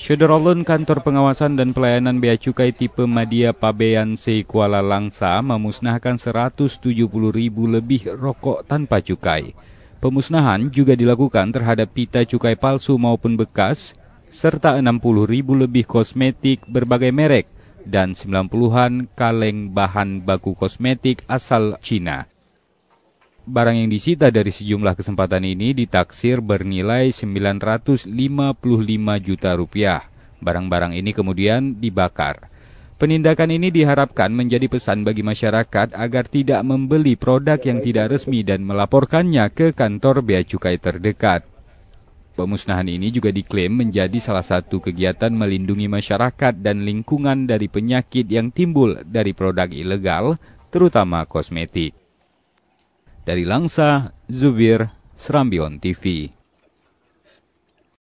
Syederolun Kantor Pengawasan dan Pelayanan Bea Cukai tipe Madia Pabean C. Kuala Langsa memusnahkan 170 ribu lebih rokok tanpa cukai. Pemusnahan juga dilakukan terhadap pita cukai palsu maupun bekas, serta 60 ribu lebih kosmetik berbagai merek dan 90-an kaleng bahan baku kosmetik asal Cina barang yang disita dari sejumlah kesempatan ini ditaksir bernilai 955 juta rupiah. Barang-barang ini kemudian dibakar. Penindakan ini diharapkan menjadi pesan bagi masyarakat agar tidak membeli produk yang tidak resmi dan melaporkannya ke kantor bea cukai terdekat. Pemusnahan ini juga diklaim menjadi salah satu kegiatan melindungi masyarakat dan lingkungan dari penyakit yang timbul dari produk ilegal, terutama kosmetik. Dari Langsa, Zubir, Serambion TV.